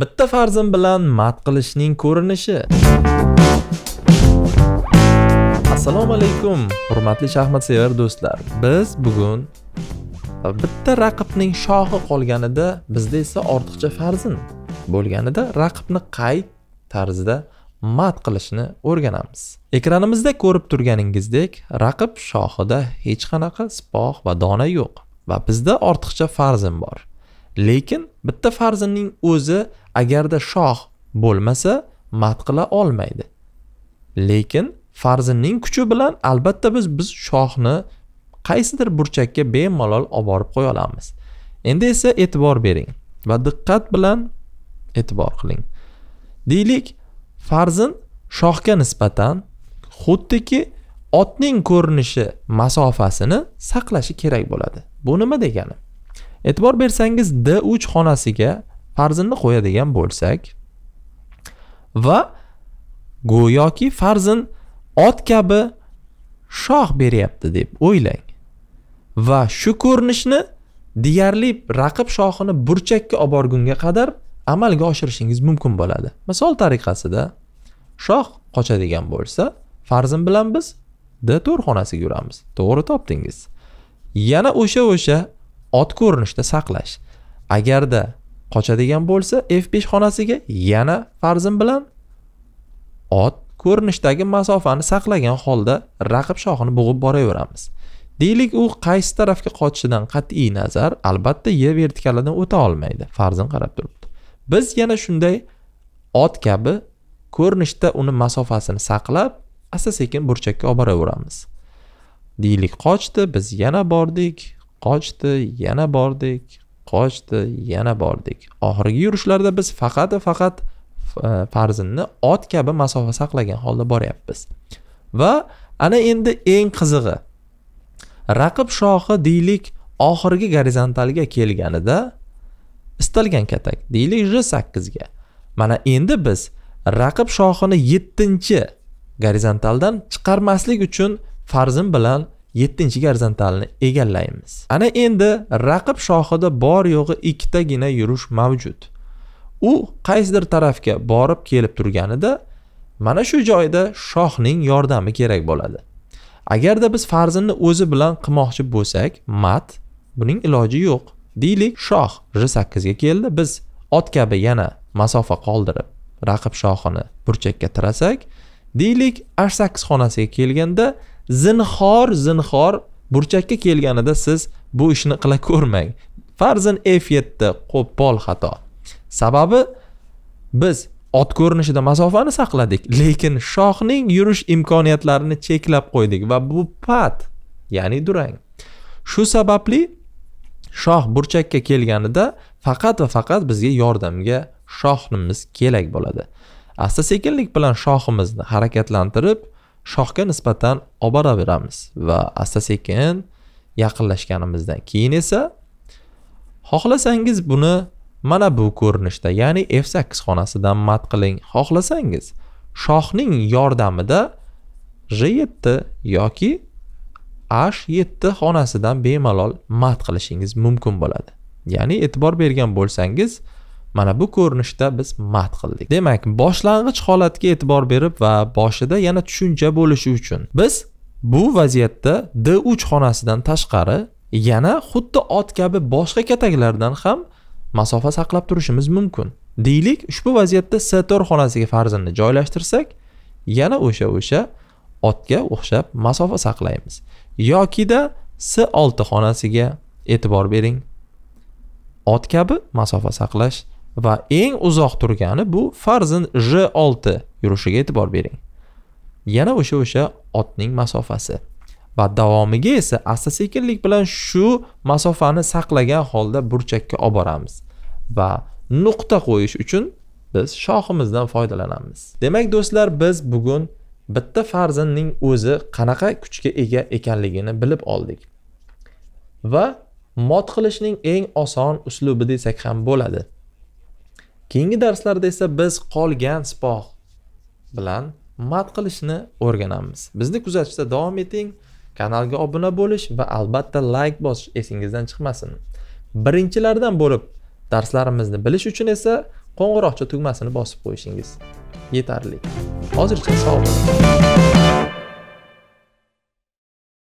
bitta farzim bilan mat qilishning ko'rinishi assalomu alaykum hurmatli shaxmat sevar do'stlar biz bugun bitta raqibning shohi qolganida bizda esa ortiqcha farzin bo'lganida raqibni qay tarzda mat qilishni o'rganamiz ekranimizda ko'rib turganingizdek raqib shohida hech qanaqa sipoh va dona yo'q va bizda ortiqcha farzin bor lekin bitta farzinning o'zi agarda shoh bo'lmasa mat qila olmaydi lekin farzining kuchi bilan albatta biz biz shohni qaysidir burchakka bemalol olib borib qo'ya olamiz endi esa e'tibor bering va diqqat bilan e'tibor qiling deylik farzin shohga nisbatan xuddiki otning ko'rinishi masofasini saqlashi kerak bo'ladi bu nima degani e'tibor bersangiz d uch xonasiga farzinni qo'yadigan bo'lsak va go'yoki farzin ot kabi shoh beryapti deb o'ylang va shu ko'rinishni deyarli raqib shohini burchakka olib borgunga qadar amalga oshirishingiz mumkin bo'ladi misol tariqasida shoh qochadigan bo'lsa farzin bilan biz d to'rxonasiga yuramiz to'g'ri topdingiz yana o'sha o'sha ot ko'rinishda saqlash agarda qochadigan bo'lsa f5 xonasiga yana farzim bilan ot ko'rinishdagi masofani saqlagan holda raqib shohini bo'g'ib boraveramiz deylik u qaysi tarafga qochishidan qat'iy nazar albatta e vertikalidan o'ta olmaydi farzin qarab turibdi biz yana shunday ot kabi ko'rinishda uni masofasini saqlab asta sekin burchakka olib boraveramiz deylik qochdi biz yana bordik qochdi yana bordik qochdi yana bordik oxirgi yurishlarda biz faqat va faqat e, farzinni ot kabi masofa saqlagan holda boryapmiz va ana endi eng qizig'i raqib shohi deylik oxirgi gorizontalga kelganida istalgan katak deylik j sakkizga mana endi biz raqib shohini yettinchi gorizontaldan chiqarmaslik uchun farzin bilan yettinchi gorizontalni egallaymiz ana endi raqib shohida bor yo'g'i ikkitagina yurish mavjud u qaysidir tarafga borib kelib turganida mana shu joyda shohning yordami kerak bo'ladi agarda biz farzinni o'zi bilan qilmoqchi bo'lsak mat buning iloji yo'q deylik shoh g sakkizga keldi biz ot kabi yana masofa qoldirib raqib shohini burchakka tirasak deylik h sakkiz xonasiga kelganda zinhor zinhor burchakka kelganida siz bu ishni qila ko'rmang farzan f yetti qo'pol xato sababi biz ot ko'rinishida masofani saqladik lekin shohning yurish imkoniyatlarini cheklab qo'ydik va bu pat ya'ni durang shu sababli shoh burchakka kelganida faqat va faqat bizga yordamga shohimiz kerak bo'ladi asta sekinlik bilan shohimizni harakatlantirib shoxga nisbatan olib boraveramiz va asta sekin yaqinlashganimizdan keyin esa xohlasangiz buni mana bu ko'rinishda ya'ni f8 xonasidan mat qiling xohlasangiz shoxning yordamida g7 yoki h7 xonasidan bemalol mat qilishingiz mumkin bo'ladi ya'ni e'tibor bergan bo'lsangiz mana bu ko'rinishda biz mat qildik demak boshlang'ich holatga e'tibor berib va boshida yana tushuncha bo'lishi uchun biz bu vaziyatda d3 xonasidan tashqari yana xuddi ot kabi boshqa kataklardan ham masofa saqlab turishimiz mumkin deylik ushbu vaziyatda to'rt xonasiga farzandni joylashtirsak yana o'sha o'sha otga o'xshab masofa saqlaymiz yokida s6 xonasiga e'tibor bering ot kabi masofa saqlash va eng uzoq turgani bu farzin j6 yurishiga e'tibor bering yana o'sha o'sha otning masofasi va davomiga esa asta sekinlik bilan shu masofani saqlagan holda burchakka olib boramiz va nuqta qo'yish uchun biz shoximizdan foydalanamiz demak do'stlar biz bugun bitta farzinning o'zi qanaqa kuchga ega ekanligini bilib oldik va mot qilishning eng oson uslubi desak ham bo'ladi keyingi darslarda esa biz qolgan sipoh bilan mat qilishni o'rganamiz bizni kuzatishda davom eting kanalga obuna bo'lish va albatta like bosish esingizdan chiqmasin birinchilardan bo'lib darslarimizni bilish uchun esa qo'ng'iroqcha tugmasini bosib qo'yishingiz yetarli hozircha sog' bo'ling